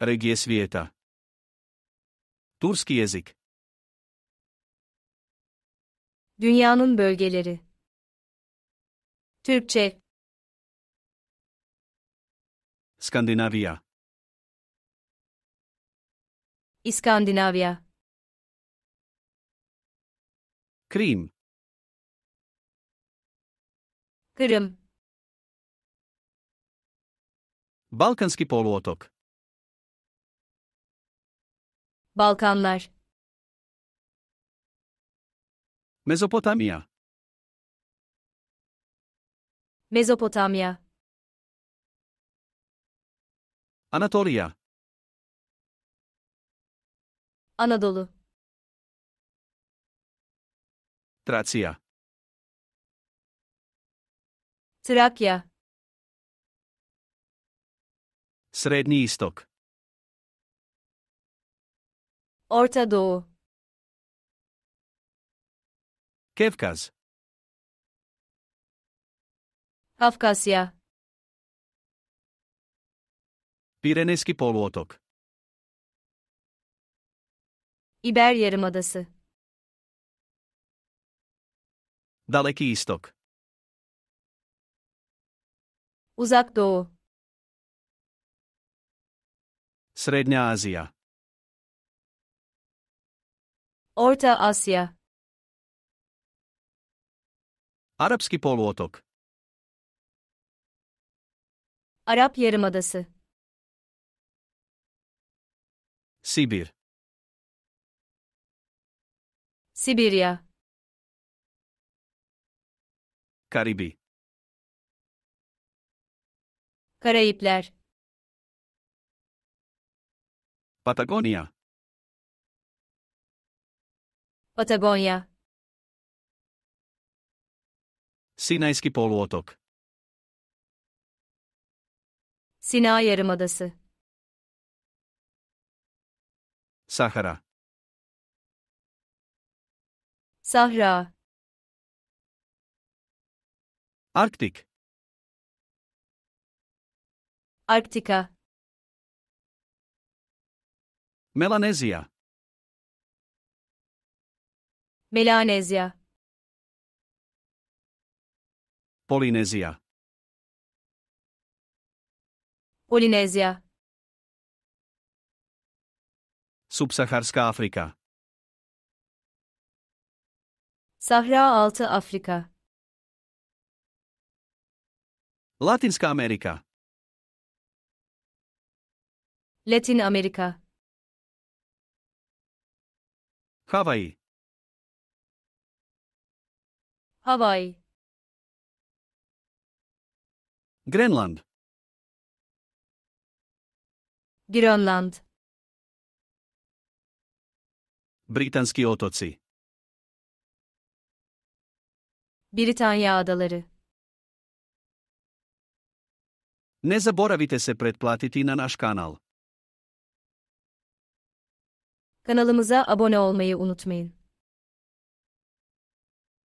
Regije svijeta. Turski jezik. Dünyanın bölgeleri. Türkçe. Skandinavia. İskandinavya. Krim. Kırım. Balkanski poluotok. Balkanlar Mezopotamya Mezopotamya Anatolia Anadolu Trakya Trakya Srednji istok Orta Doğu Kevkaz Kafkasya Pireneski Poluotok İber Yarımadası Daleki İstok Uzak Doğu Srednja Azija Orta Asya Arapski Poluotok Arap Yarımadası Sibir Sibirya Karibi Karayipler Patagonia Patagonya Sinayski Poluotok Sina Yarımadası Sahara Sahra Arktik Arktika Melanezya Melanezya Polinézia Polinézia Subsaharská Afrika Sahra Altı Afrika Latinská Amerika Latin Amerika Hawaii Hawaii Grönland Grönland Britanski otoci Britanya adaları Ne zaboravite se pretplatiti na naš kanal. Kanalımıza abone olmayı unutmayın.